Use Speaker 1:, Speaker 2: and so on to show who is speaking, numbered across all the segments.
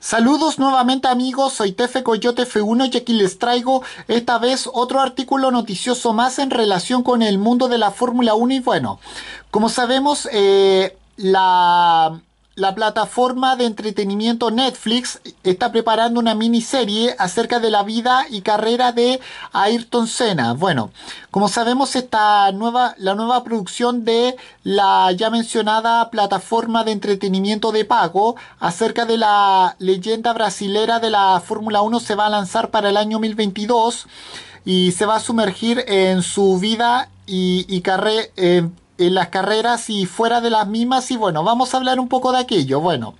Speaker 1: Saludos nuevamente amigos, soy Tefe Coyote F1 y aquí les traigo esta vez otro artículo noticioso más en relación con el mundo de la Fórmula 1 y bueno, como sabemos eh, la la plataforma de entretenimiento Netflix está preparando una miniserie acerca de la vida y carrera de Ayrton Senna. Bueno, como sabemos, esta nueva, la nueva producción de la ya mencionada plataforma de entretenimiento de pago acerca de la leyenda brasilera de la Fórmula 1 se va a lanzar para el año 2022 y se va a sumergir en su vida y, carrera. Eh, en las carreras y fuera de las mismas. Y bueno, vamos a hablar un poco de aquello. Bueno,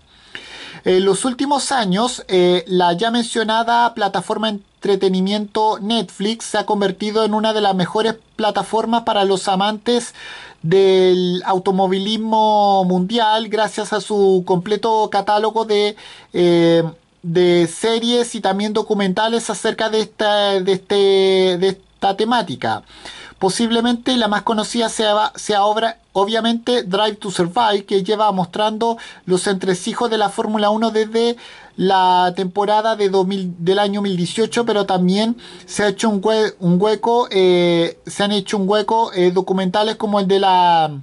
Speaker 1: en los últimos años, eh, la ya mencionada plataforma de entretenimiento Netflix se ha convertido en una de las mejores plataformas para los amantes del automovilismo mundial gracias a su completo catálogo de... Eh, de series y también documentales acerca de esta, de este, de esta temática. Posiblemente la más conocida sea, obra, obviamente Drive to Survive, que lleva mostrando los entresijos de la Fórmula 1 desde la temporada de 2000, del año 2018, pero también se ha hecho un, hueco, eh, se han hecho un hueco eh, documentales como el de la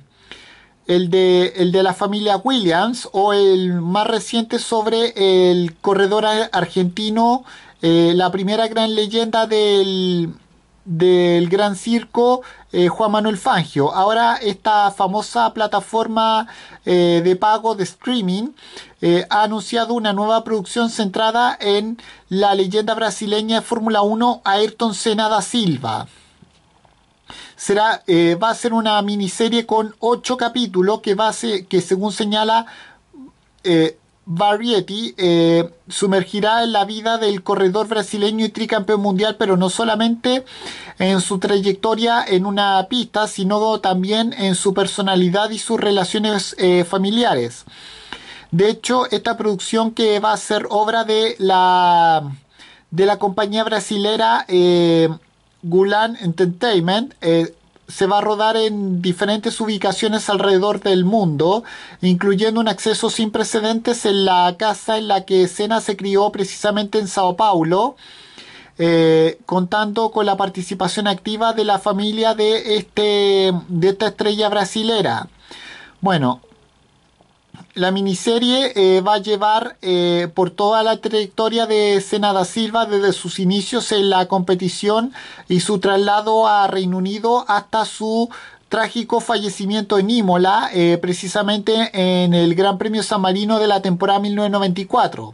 Speaker 1: el el de la familia Williams o el más reciente sobre el corredor argentino, eh, la primera gran leyenda del, del Gran Circo eh, Juan Manuel Fangio. Ahora esta famosa plataforma eh, de pago de streaming eh, ha anunciado una nueva producción centrada en la leyenda brasileña de Fórmula 1 Ayrton Senna da Silva. Será, va a ser una miniserie con ocho capítulos que, va a ser, que según señala Variety eh, sumergirá en la vida del corredor brasileño y tricampeón mundial, pero no solamente en su trayectoria en una pista, sino también en su personalidad y sus relaciones eh, familiares. De hecho, esta producción que va a ser obra de la, de la compañía brasilera eh, Gulan Entertainment, eh, se va a rodar en diferentes ubicaciones alrededor del mundo, incluyendo un acceso sin precedentes en la casa en la que Sena se crió precisamente en Sao Paulo, eh, contando con la participación activa de la familia de, este, de esta estrella brasilera. Bueno, la miniserie eh, va a llevar eh, por toda la trayectoria de Senada Silva desde sus inicios en la competición y su traslado a Reino Unido hasta su trágico fallecimiento en Imola, eh, precisamente en el Gran Premio San Marino de la temporada 1994.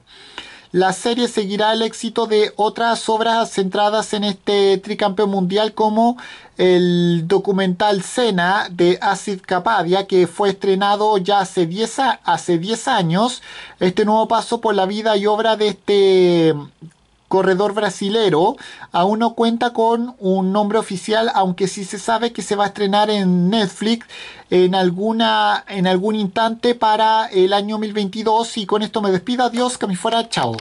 Speaker 1: La serie seguirá el éxito de otras obras centradas en este tricampeón mundial como el documental Cena de Acid Capadia que fue estrenado ya hace 10 hace años. Este nuevo paso por la vida y obra de este corredor brasilero aún no cuenta con un nombre oficial, aunque sí se sabe que se va a estrenar en Netflix en, alguna, en algún instante para el año 2022. Y con esto me despido. Adiós, que me fuera. Chao.